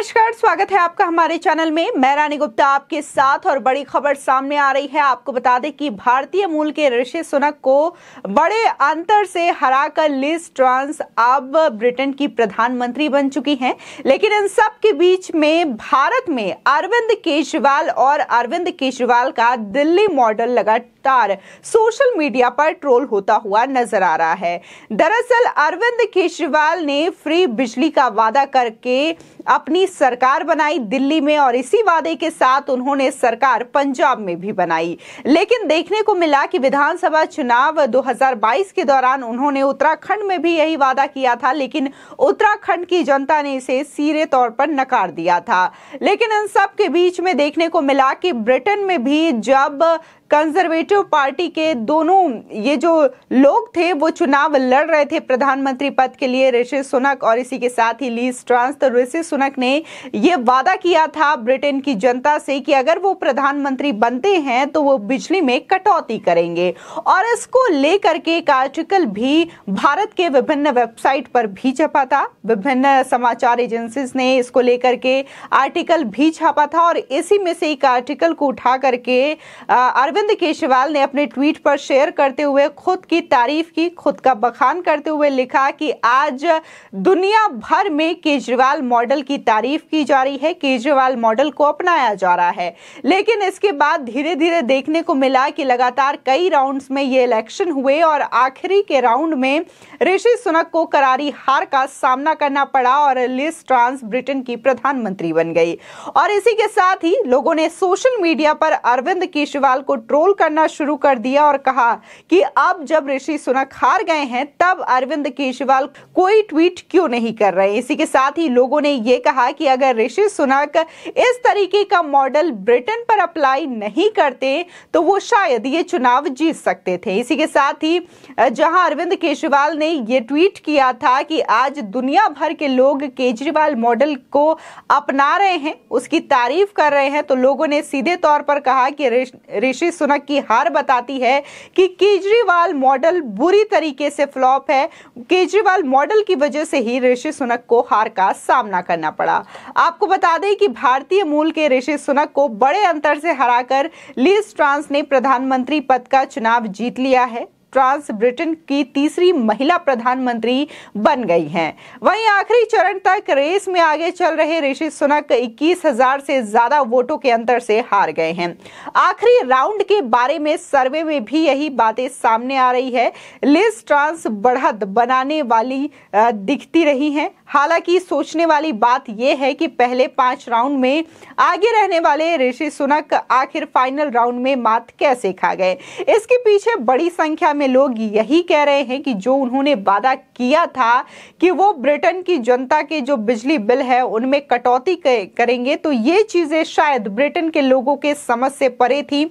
नमस्कार स्वागत है आपका हमारे चैनल में मैं रानी गुप्ता आपके साथ और बड़ी खबर सामने आ रही है आपको बता दें कि भारतीय मूल के ऋषि सुनक को बड़े अंतर से हराकर लिस ट्रांस अब ब्रिटेन की प्रधानमंत्री बन चुकी हैं लेकिन इन सब के बीच में भारत में अरविंद केजरीवाल और अरविंद केजरीवाल का दिल्ली मॉडल लगातार सोशल मीडिया पर ट्रोल होता हुआ नजर आ रहा है दरअसल अरविंद केजरीवाल ने फ्री बिजली का वादा करके अपनी सरकार बनाई दिल्ली में और इसी वादे के साथ उन्होंने सरकार पंजाब में भी बनाई लेकिन देखने को मिला कि विधानसभा चुनाव 2022 के दौरान उन्होंने उत्तराखंड में भी यही वादा किया था लेकिन उत्तराखंड की जनता ने इसे सीरे तौर पर नकार दिया था लेकिन इन सब के बीच में देखने को मिला कि ब्रिटेन में भी जब कंजर्वेटिव पार्टी के दोनों ये जो लोग थे वो चुनाव लड़ रहे थे प्रधानमंत्री पद के लिए ऋषि सुनक और इसी के साथ ही लीज ट्रांस तो ऋषि सुनक ने ये वादा किया था ब्रिटेन की जनता से कि अगर वो प्रधानमंत्री बनते हैं तो वो बिजली में कटौती करेंगे और इसको लेकर के एक आर्टिकल भी भारत के विभिन्न वेबसाइट पर भी छपा था विभिन्न समाचार एजेंसी ने इसको लेकर के आर्टिकल भी छापा था और इसी में से एक आर्टिकल को उठा करके अरविंद अरविंद केजरीवाल ने अपने ट्वीट पर शेयर करते हुए खुद की तारीफ की खुद का बखान करते हुए लिखा कि आज दुनिया भर में केजरीवाल मॉडल की तारीफ की जा रही है केजरीवाल मॉडल को अपनाया जा रहा है लेकिन इसके बाद धीरे धीरे देखने को मिला कि लगातार कई राउंड्स में ये इलेक्शन हुए और आखिरी के राउंड में ऋषि सुनक को करारी हार का सामना करना पड़ा और लिस ट्रांस ब्रिटेन की प्रधानमंत्री बन गई और इसी के साथ ही लोगों ने सोशल मीडिया पर अरविंद केजरीवाल को ट्रोल करना शुरू कर दिया और कहा कि अब जब ऋषि सुनक हार गए हैं तब अरविंद केजरीवाल कोई ट्वीट क्यों नहीं कर रहे इसी के साथ ही लोगों ने यह कहा कि अगर ऋषि सुनक इस तरीके का मॉडल ब्रिटेन पर अप्लाई नहीं करते तो वो शायद ये चुनाव जीत सकते थे इसी के साथ ही जहां अरविंद केजरीवाल ने ये ट्वीट किया था कि आज दुनिया भर के लोग केजरीवाल मॉडल को अपना रहे हैं उसकी तारीफ कर रहे हैं तो लोगों ने सीधे तौर पर कहा कि ऋषि सुनक की हार बताती है कि केजरीवाल मॉडल बुरी तरीके से फ्लॉप है केजरीवाल मॉडल की वजह से ही ऋषि सुनक को हार का सामना करना पड़ा आपको बता दें कि भारतीय मूल के ऋषि सुनक को बड़े अंतर से हराकर लीज ट्रांस ने प्रधानमंत्री पद का चुनाव जीत लिया है ट्रांस ब्रिटेन की तीसरी महिला प्रधानमंत्री बन गई हैं वहीं आखिरी चरण तक रेस में आगे चल रहे ऋषि सुनक इक्कीस हजार से ज्यादा वोटों के अंतर से हार गए हैं आखिरी राउंड के बारे में सर्वे में भी यही बातें सामने आ रही है लिस ट्रांस बढ़त बनाने वाली दिखती रही हैं हालांकि सोचने वाली बात यह है कि पहले पांच राउंड में आगे रहने वाले ऋषि सुनक आखिर फाइनल राउंड में मात कैसे खा गए इसके पीछे बड़ी संख्या में लोग यही कह रहे हैं कि जो उन्होंने वादा किया था कि वो ब्रिटेन की जनता के जो बिजली बिल है उनमें कटौती करेंगे तो ये चीज़ें शायद ब्रिटेन के लोगों के समझ से परे थी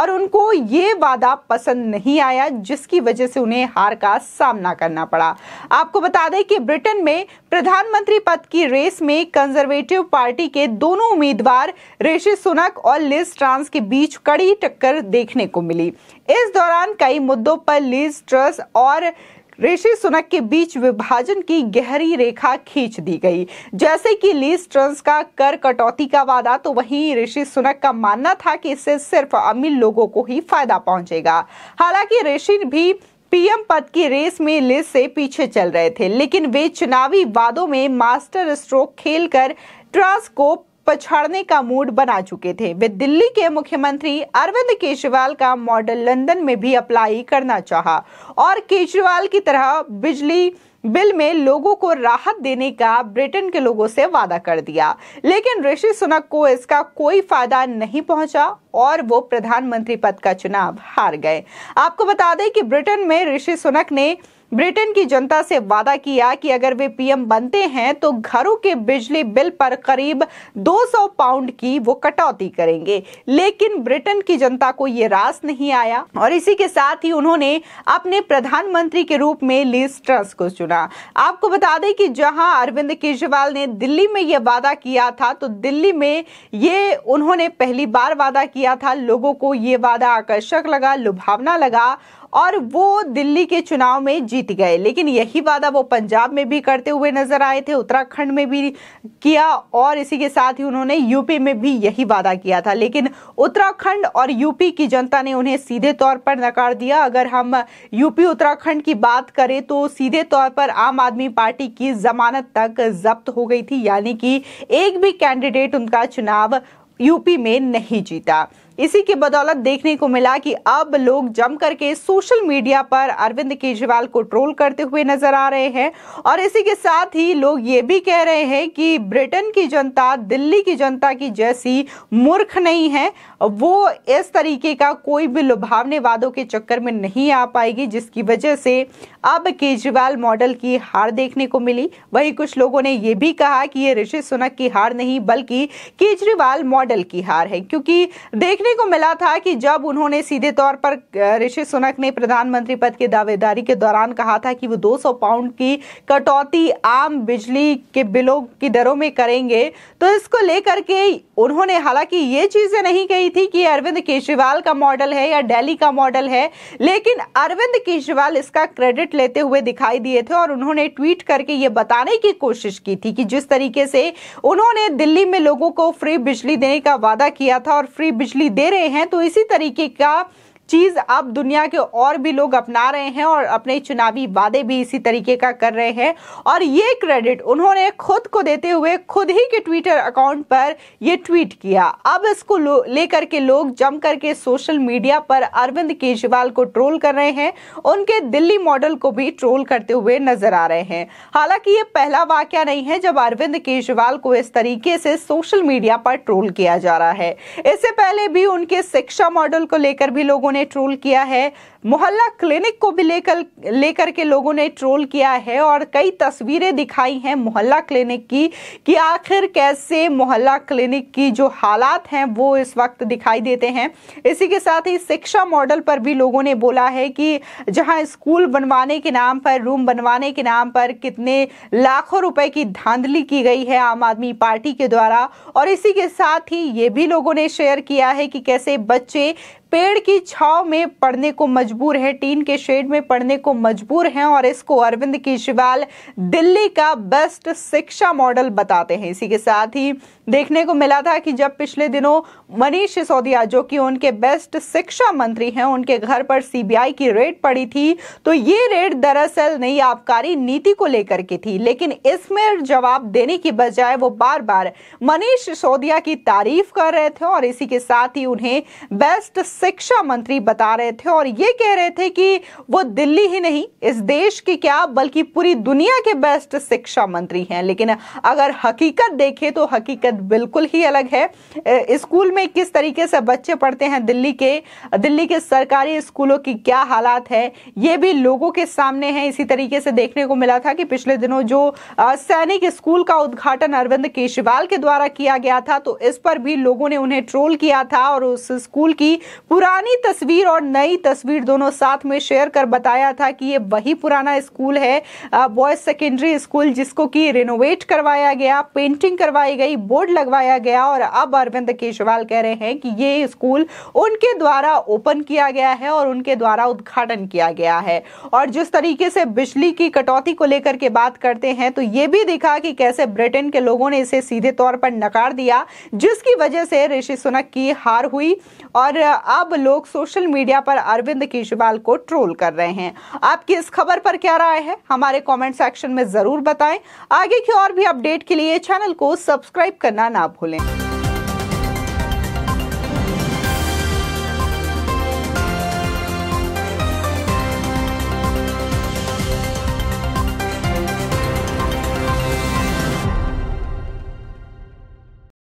और उनको ये वादा पसंद नहीं आया जिसकी वजह से उन्हें हार का सामना करना पड़ा आपको बता दें कि ब्रिटेन में प्रधानमंत्री पद की रेस में कंजर्वेटिव पार्टी के दोनों उम्मीदवार ऋषि सुनक और लिज ट्रांस के बीच कड़ी टक्कर देखने को मिली इस दौरान कई मुद्दों पर लिज ट्रस और ऋषि सुनक के बीच विभाजन की गहरी रेखा खींच दी गई जैसे कि लीज ट्रंस का कर कटौती का वादा तो वहीं ऋषि सुनक का मानना था कि इससे सिर्फ अमीर लोगों को ही फायदा पहुंचेगा हालांकि ऋषि भी पीएम पद की रेस में लिस्ट से पीछे चल रहे थे लेकिन वे चुनावी वादों में मास्टर स्ट्रोक खेलकर ट्रस को पछाड़ने का मूड बना चुके थे वे दिल्ली के मुख्यमंत्री अरविंद केजरीवाल का मॉडल लंदन में भी अप्लाई करना चाहा और केजरीवाल की तरह बिजली बिल में लोगों को राहत देने का ब्रिटेन के लोगों से वादा कर दिया लेकिन ऋषि सुनक को इसका कोई फायदा नहीं पहुंचा और वो प्रधानमंत्री पद का चुनाव हार गए आपको बता दें कि ब्रिटेन में ऋषि सुनक ने ब्रिटेन की जनता से वादा किया कि अगर वे पीएम बनते हैं तो घरों के बिजली बिल पर करीब 200 पाउंड की वो कटौती करेंगे लेकिन ब्रिटेन की जनता को ये रास नहीं आया और इसी के साथ ही उन्होंने अपने प्रधानमंत्री के रूप में लिस ट्रस को चुना आपको बता दें कि जहां अरविंद केजरीवाल ने दिल्ली में ये वादा किया था तो दिल्ली में ये उन्होंने पहली बार वादा किया था लोगों को ये वादा आकर्षक लगा लुभावना लगा और वो दिल्ली के चुनाव में जीत गए लेकिन यही वादा वो पंजाब में भी करते हुए नजर आए थे उत्तराखंड में भी किया और इसी के साथ ही उन्होंने यूपी में भी यही वादा किया था लेकिन उत्तराखंड और यूपी की जनता ने उन्हें सीधे तौर पर नकार दिया अगर हम यूपी उत्तराखंड की बात करें तो सीधे तौर पर आम आदमी पार्टी की जमानत तक जब्त हो गई थी यानी कि एक भी कैंडिडेट उनका चुनाव यूपी में नहीं जीता इसी के बदौलत देखने को मिला कि अब लोग जम करके सोशल मीडिया पर अरविंद केजरीवाल को ट्रोल करते हुए नजर आ रहे हैं और इसी के साथ ही लोग ये भी कह रहे हैं कि ब्रिटेन की जनता दिल्ली की जनता की जैसी मूर्ख नहीं है वो इस तरीके का कोई भी लुभावने वादों के चक्कर में नहीं आ पाएगी जिसकी वजह से अब केजरीवाल मॉडल की हार देखने को मिली वहीं कुछ लोगों ने यह भी कहा कि ये ऋषि सुनक की हार नहीं बल्कि केजरीवाल मॉडल की हार है क्योंकि देख देखने को मिला था कि जब उन्होंने सीधे तौर पर ऋषि सुनक ने प्रधानमंत्री पद की दावेदारी के दौरान कहा था कि वो 200 पाउंड की कटौती आम बिजली के बिलों की दरों में करेंगे तो इसको लेकर के उन्होंने हालांकि ये चीजें नहीं कही थी कि अरविंद केजरीवाल का मॉडल है या डेली का मॉडल है लेकिन अरविंद केजरीवाल इसका क्रेडिट लेते हुए दिखाई दिए थे और उन्होंने ट्वीट करके ये बताने की कोशिश की थी कि जिस तरीके से उन्होंने दिल्ली में लोगों को फ्री बिजली देने का वादा किया था और फ्री बिजली दे रहे हैं तो इसी तरीके का चीज़ अब दुनिया के और भी लोग अपना रहे हैं और अपने चुनावी वादे भी इसी तरीके का कर रहे हैं और ये क्रेडिट उन्होंने खुद को देते हुए खुद ही के ट्विटर अकाउंट पर यह ट्वीट किया अब इसको लेकर के लोग जम करके सोशल मीडिया पर अरविंद केजरीवाल को ट्रोल कर रहे हैं उनके दिल्ली मॉडल को भी ट्रोल करते हुए नजर आ रहे हैं हालांकि ये पहला वाक्य नहीं है जब अरविंद केजरीवाल को इस तरीके से सोशल मीडिया पर ट्रोल किया जा रहा है इससे पहले भी उनके शिक्षा मॉडल को लेकर भी लोगों ने ट्रोल किया है मोहल्ला क्लिनिक को भी लेकर लेकर के लोगों ने ट्रोल किया है और कई तस्वीरें दिखाई हैं मोहल्ला क्लिनिक की कि आखिर कैसे मोहल्ला क्लिनिक की जो हालात हैं वो इस वक्त दिखाई देते हैं इसी के साथ ही शिक्षा मॉडल पर भी लोगों ने बोला है कि जहां स्कूल बनवाने के नाम पर रूम बनवाने के नाम पर कितने लाखों रुपए की धांधली की गई है आम आदमी पार्टी के द्वारा और इसी के साथ ही ये भी लोगों ने शेयर किया है कि कैसे बच्चे पेड़ की छाव में पढ़ने को मजबूर है टीन के शेड में पढ़ने को मजबूर हैं और इसको अरविंद केजरीवाल दिल्ली का बेस्ट शिक्षा मॉडल बताते हैं इसी के साथ ही देखने को मिला था कि जब पिछले दिनों मनीष सिसोदिया जो कि उनके बेस्ट शिक्षा मंत्री हैं उनके घर पर सीबीआई की रेड पड़ी थी तो ये रेड दरअसल नई आबकारी नीति को लेकर के थी लेकिन इसमें जवाब देने की बजाय वो बार बार मनीष सिसोदिया की तारीफ कर रहे थे और इसी के साथ ही उन्हें बेस्ट शिक्षा मंत्री बता रहे थे और ये कह रहे थे कि वो दिल्ली ही नहीं इस देश की क्या बल्कि पूरी दुनिया के बेस्ट शिक्षा मंत्री हैं लेकिन अगर हकीकत देखें तो हकीकत बिल्कुल ही अलग है स्कूल में किस तरीके से बच्चे पढ़ते हैं दिल्ली के दिल्ली के सरकारी स्कूलों की क्या हालात है ये भी लोगों के सामने है इसी तरीके से देखने को मिला था कि पिछले दिनों जो सैनिक स्कूल का उद्घाटन अरविंद केजरीवाल के द्वारा किया गया था तो इस पर भी लोगों ने उन्हें ट्रोल किया था और उस स्कूल की पुरानी तस्वीर और नई तस्वीर दोनों साथ में शेयर कर बताया था कि ये वही पुराना स्कूल है बॉयज सेकेंडरी स्कूल जिसको कि रिनोवेट करवाया गया पेंटिंग करवाई गई बोर्ड बोर्ड लगवाया गया और अब अरविंद केजरीवाल कह रहे हैं कि ये स्कूल उनके द्वारा ओपन किया गया है और उनके द्वारा उद्घाटन किया गया है और जिस तरीके से बिजली की कटौती को लेकर के बात करते हैं तो ये भी दिखा कि कैसे ब्रिटेन के लोगों ने इसे सीधे तौर पर नकार दिया जिसकी वजह से ऋषि सुनक की हार हुई और अब लोग सोशल मीडिया पर अरविंद केजरीवाल को ट्रोल कर रहे हैं आपकी इस खबर पर क्या राय है हमारे कमेंट सेक्शन में ज़रूर बताएं आगे की और भी अपडेट के लिए चैनल को सब्सक्राइब करें करना ना भूलें